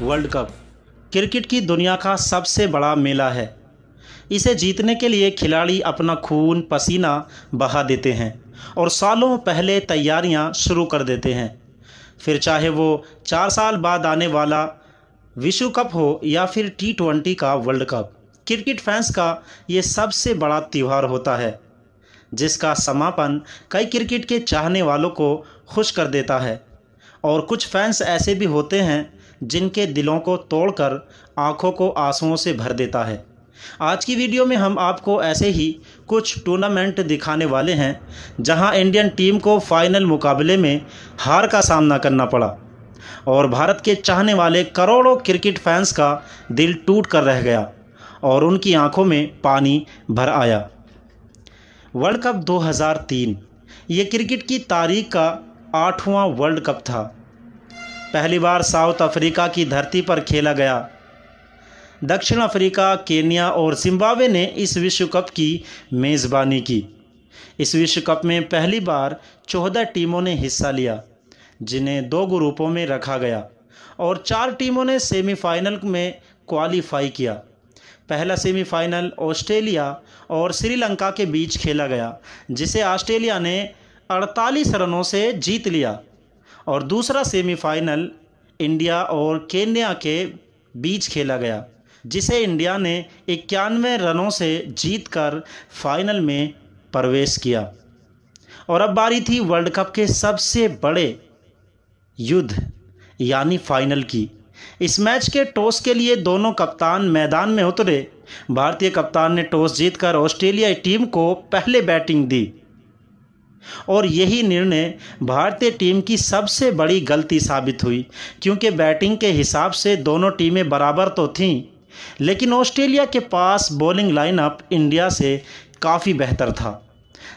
World cup cricket की दुनिया का सबसे बड़ा मेला है इसे जीतने के लिए खिलाड़ी अपना खून पसीना बहा देते हैं और सालों पहले तैयारियां शुरू कर देते हैं फिर चाहे वो चार साल बाद आने वाला विश्व कप हो या फिर टी ट्वेंटी का वर्ल्ड कप क्रिकेट फैंस का ये सबसे बड़ा त्यौहार होता है जिसका समापन कई क्रिकेट के चाहने वालों को खुश कर देता है और कुछ फैंस ऐसे भी होते हैं जिनके दिलों को तोड़कर आंखों को आंसुओं से भर देता है आज की वीडियो में हम आपको ऐसे ही कुछ टूर्नामेंट दिखाने वाले हैं जहां इंडियन टीम को फाइनल मुकाबले में हार का सामना करना पड़ा और भारत के चाहने वाले करोड़ों क्रिकेट फैंस का दिल टूट कर रह गया और उनकी आंखों में पानी भर आया वर्ल्ड कप 2003 ये क्रिकेट की तारीख का आठवां वर्ल्ड कप था पहली बार साउथ अफ्रीका की धरती पर खेला गया दक्षिण अफ्रीका केन्या और जिम्बाब्वे ने इस विश्व कप की मेज़बानी की इस विश्व कप में पहली बार चौदह टीमों ने हिस्सा लिया जिन्हें दो ग्रुपों में रखा गया और चार टीमों ने सेमीफाइनल में क्वालिफाई किया पहला सेमीफाइनल ऑस्ट्रेलिया और श्रीलंका के बीच खेला गया जिसे ऑस्ट्रेलिया ने 48 रनों से जीत लिया और दूसरा सेमीफाइनल इंडिया और केन्या के बीच खेला गया जिसे इंडिया ने इक्यानवे रनों से जीतकर फाइनल में प्रवेश किया और अब बारी थी वर्ल्ड कप के सबसे बड़े युद्ध यानी फाइनल की इस मैच के टॉस के लिए दोनों कप्तान मैदान में उतरे भारतीय कप्तान ने टॉस जीतकर ऑस्ट्रेलियाई टीम को पहले बैटिंग दी और यही निर्णय भारतीय टीम की सबसे बड़ी गलती साबित हुई क्योंकि बैटिंग के हिसाब से दोनों टीमें बराबर तो थीं लेकिन ऑस्ट्रेलिया के पास बॉलिंग लाइनअप इंडिया से काफ़ी बेहतर था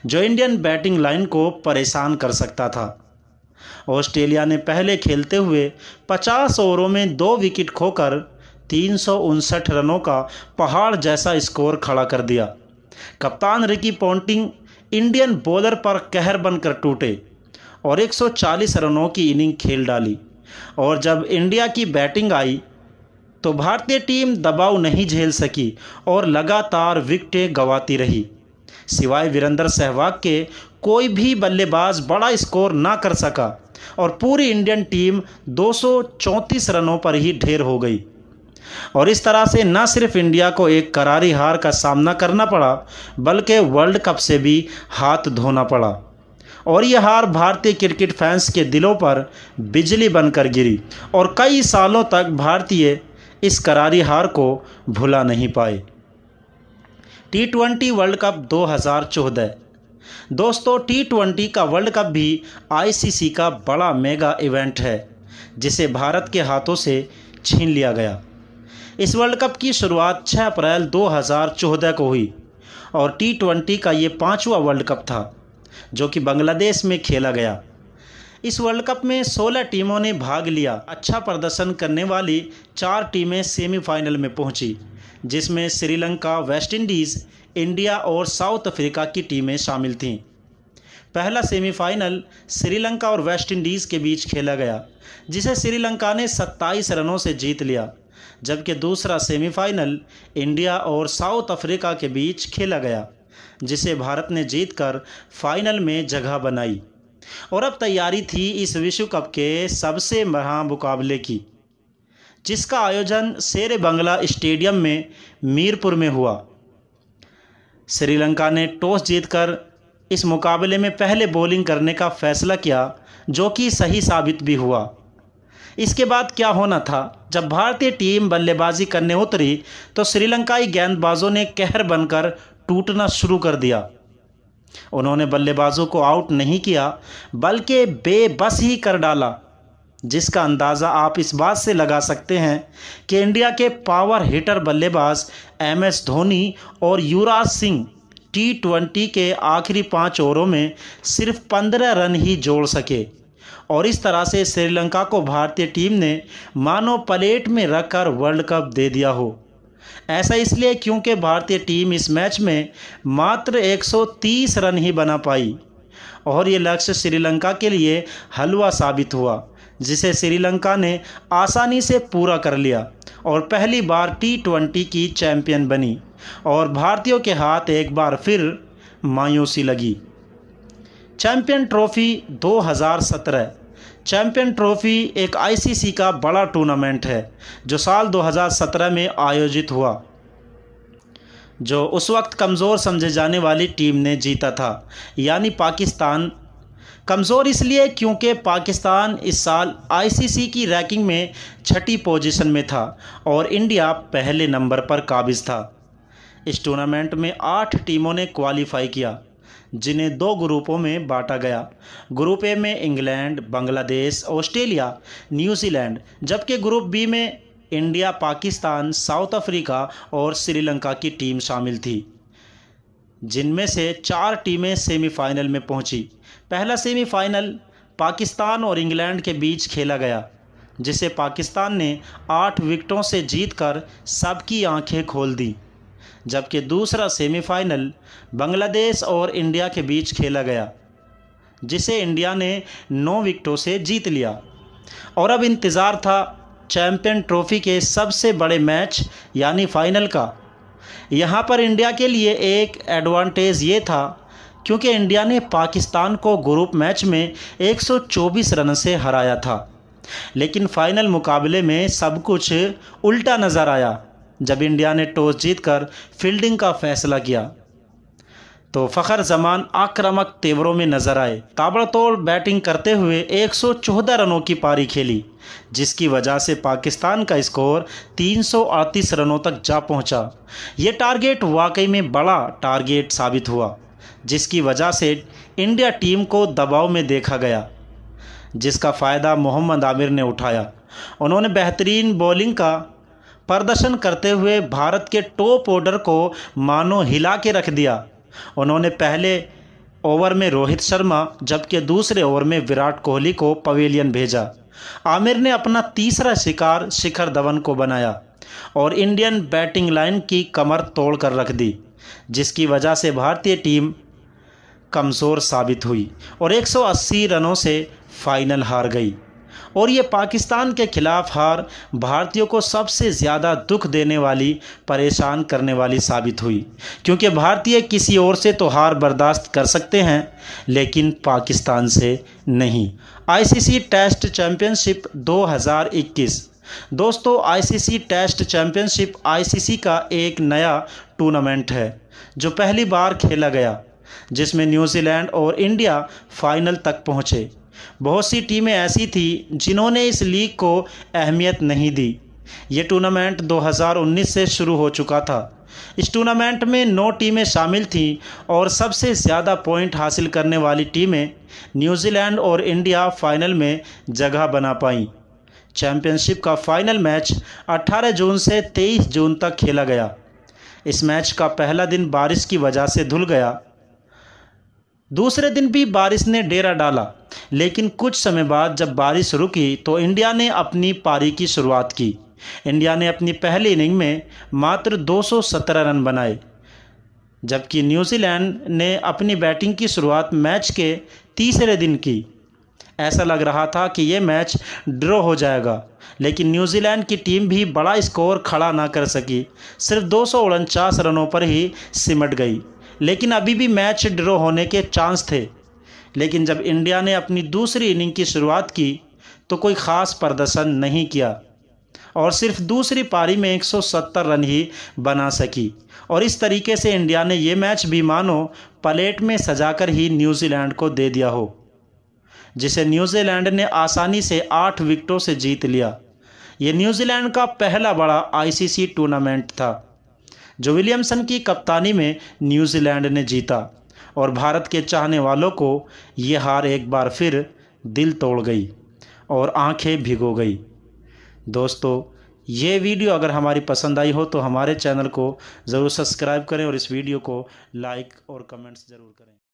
जो इंडियन बैटिंग लाइन को परेशान कर सकता था ऑस्ट्रेलिया ने पहले खेलते हुए 50 ओवरों में दो विकेट खोकर तीन रनों का पहाड़ जैसा स्कोर खड़ा कर दिया कप्तान रिकी पॉन्टिंग इंडियन बॉलर पर कहर बनकर टूटे और 140 रनों की इनिंग खेल डाली और जब इंडिया की बैटिंग आई तो भारतीय टीम दबाव नहीं झेल सकी और लगातार विकटें गंवाती रही सिवाय वीरेंद्र सहवाग के कोई भी बल्लेबाज बड़ा स्कोर ना कर सका और पूरी इंडियन टीम दो रनों पर ही ढेर हो गई और इस तरह से न सिर्फ इंडिया को एक करारी हार का सामना करना पड़ा बल्कि वर्ल्ड कप से भी हाथ धोना पड़ा और यह हार भारतीय क्रिकेट फैंस के दिलों पर बिजली बनकर गिरी और कई सालों तक भारतीय इस करारी हार को भुला नहीं पाए टी ट्वेंटी वर्ल्ड कप 2014 दोस्तों टी ट्वेंटी का वर्ल्ड कप भी आईसीसी का बड़ा मेगा इवेंट है जिसे भारत के हाथों से छीन लिया गया इस वर्ल्ड कप की शुरुआत 6 अप्रैल 2014 को हुई और टी ट्वेंटी का ये पाँचवा वर्ल्ड कप था जो कि बांग्लादेश में खेला गया इस वर्ल्ड कप में 16 टीमों ने भाग लिया अच्छा प्रदर्शन करने वाली चार टीमें सेमीफाइनल में पहुंची जिसमें श्रीलंका वेस्ट इंडीज़ इंडिया और साउथ अफ्रीका की टीमें शामिल थीं पहला सेमीफाइनल श्रीलंका और वेस्ट इंडीज़ के बीच खेला गया जिसे श्रीलंका ने 27 रनों से जीत लिया जबकि दूसरा सेमीफाइनल इंडिया और साउथ अफ्रीका के बीच खेला गया जिसे भारत ने जीतकर फाइनल में जगह बनाई और अब तैयारी थी इस विश्व कप के सबसे महा मुकाबले की जिसका आयोजन शेर बंगला स्टेडियम में मीरपुर में हुआ श्रीलंका ने टॉस जीतकर इस मुकाबले में पहले बॉलिंग करने का फैसला किया जो कि सही साबित भी हुआ इसके बाद क्या होना था जब भारतीय टीम बल्लेबाजी करने उतरी तो श्रीलंकाई गेंदबाजों ने कहर बनकर टूटना शुरू कर दिया उन्होंने बल्लेबाजों को आउट नहीं किया बल्कि बेबस ही कर डाला जिसका अंदाज़ा आप इस बात से लगा सकते हैं कि इंडिया के पावर हिटर बल्लेबाज एम एस धोनी और युवराज सिंह टी ट्वेंटी के आखिरी पाँच ओवरों में सिर्फ पंद्रह रन ही जोड़ सके और इस तरह से श्रीलंका को भारतीय टीम ने मानो प्लेट में रखकर वर्ल्ड कप दे दिया हो ऐसा इसलिए क्योंकि भारतीय टीम इस मैच में मात्र 130 रन ही बना पाई और ये लक्ष्य श्रीलंका के लिए हलवा साबित हुआ जिसे श्रीलंका ने आसानी से पूरा कर लिया और पहली बार टी ट्वेंटी की चैंपियन बनी और भारतीयों के हाथ एक बार फिर मायूसी लगी चैंपियन ट्रॉफ़ी 2017 चैंपियन ट्रॉफ़ी एक आईसीसी का बड़ा टूर्नामेंट है जो साल 2017 में आयोजित हुआ जो उस वक्त कमज़ोर समझे जाने वाली टीम ने जीता था यानी पाकिस्तान कमज़ोर इसलिए क्योंकि पाकिस्तान इस साल आईसीसी की रैंकिंग में छठी पोजीशन में था और इंडिया पहले नंबर पर काबिज था इस टूर्नामेंट में आठ टीमों ने क्वालिफाई किया जिन्हें दो ग्रुपों में बांटा गया ग्रुप ए में इंग्लैंड बांग्लादेश ऑस्ट्रेलिया न्यूजीलैंड जबकि ग्रुप बी में इंडिया पाकिस्तान साउथ अफ्रीका और श्रीलंका की टीम शामिल थी जिनमें से चार टीमें सेमीफाइनल में पहुंची पहला सेमीफाइनल पाकिस्तान और इंग्लैंड के बीच खेला गया जिसे पाकिस्तान ने आठ विकेटों से जीतकर सबकी आंखें खोल दीं जबकि दूसरा सेमीफाइनल बांग्लादेश और इंडिया के बीच खेला गया जिसे इंडिया ने नौ विकटों से जीत लिया और अब इंतज़ार था चैम्पियन ट्रॉफी के सबसे बड़े मैच यानी फाइनल का यहाँ पर इंडिया के लिए एक एडवांटेज ये था क्योंकि इंडिया ने पाकिस्तान को ग्रुप मैच में 124 रन से हराया था लेकिन फ़ाइनल मुकाबले में सब कुछ उल्टा नज़र आया जब इंडिया ने टॉस जीतकर फील्डिंग का फैसला किया तो फ़खर जमान आक्रामक तेवरों में नजर आए ताबड़तोड़ बैटिंग करते हुए 114 रनों की पारी खेली जिसकी वजह से पाकिस्तान का स्कोर तीन रनों तक जा पहुंचा। ये टारगेट वाकई में बड़ा टारगेट साबित हुआ जिसकी वजह से इंडिया टीम को दबाव में देखा गया जिसका फ़ायदा मोहम्मद आमिर ने उठाया उन्होंने बेहतरीन बॉलिंग का प्रदर्शन करते हुए भारत के टॉप ऑर्डर को मानो हिला के रख दिया उन्होंने पहले ओवर में रोहित शर्मा जबकि दूसरे ओवर में विराट कोहली को पवेलियन भेजा आमिर ने अपना तीसरा शिकार शिखर धवन को बनाया और इंडियन बैटिंग लाइन की कमर तोड़ कर रख दी जिसकी वजह से भारतीय टीम कमज़ोर साबित हुई और 180 रनों से फाइनल हार गई और ये पाकिस्तान के खिलाफ हार भारतीयों को सबसे ज़्यादा दुख देने वाली परेशान करने वाली साबित हुई क्योंकि भारतीय किसी और से तो हार बर्दाश्त कर सकते हैं लेकिन पाकिस्तान से नहीं आईसीसी टेस्ट चैंपियनशिप 2021 दोस्तों आईसीसी टेस्ट चैंपियनशिप आईसीसी का एक नया टूर्नामेंट है जो पहली बार खेला गया जिसमें न्यूजीलैंड और इंडिया फाइनल तक पहुंचे बहुत सी टीमें ऐसी थी जिन्होंने इस लीग को अहमियत नहीं दी ये टूर्नामेंट 2019 से शुरू हो चुका था इस टूर्नामेंट में नौ टीमें शामिल थीं और सबसे ज़्यादा पॉइंट हासिल करने वाली टीमें न्यूजीलैंड और इंडिया फाइनल में जगह बना पाईं चैंपियनशिप का फाइनल मैच 18 जून से 23 जून तक खेला गया इस मैच का पहला दिन बारिश की वजह से धुल गया दूसरे दिन भी बारिश ने डेरा डाला लेकिन कुछ समय बाद जब बारिश रुकी तो इंडिया ने अपनी पारी की शुरुआत की इंडिया ने अपनी पहली इनिंग में मात्र 217 रन बनाए जबकि न्यूजीलैंड ने अपनी बैटिंग की शुरुआत मैच के तीसरे दिन की ऐसा लग रहा था कि ये मैच ड्रॉ हो जाएगा लेकिन न्यूजीलैंड की टीम भी बड़ा स्कोर खड़ा ना कर सकी सिर्फ दो रनों पर ही सिमट गई लेकिन अभी भी मैच ड्रॉ होने के चांस थे लेकिन जब इंडिया ने अपनी दूसरी इनिंग की शुरुआत की तो कोई ख़ास प्रदर्शन नहीं किया और सिर्फ दूसरी पारी में 170 रन ही बना सकी और इस तरीके से इंडिया ने ये मैच भी मानो प्लेट में सजाकर ही न्यूजीलैंड को दे दिया हो जिसे न्यूजीलैंड ने आसानी से आठ विकेटों से जीत लिया ये न्यूजीलैंड का पहला बड़ा आईसीसी टूर्नामेंट था जो विलियमसन की कप्तानी में न्यूजीलैंड ने जीता और भारत के चाहने वालों को ये हार एक बार फिर दिल तोड़ गई और आंखें भिगो गई दोस्तों ये वीडियो अगर हमारी पसंद आई हो तो हमारे चैनल को ज़रूर सब्सक्राइब करें और इस वीडियो को लाइक और कमेंट्स ज़रूर करें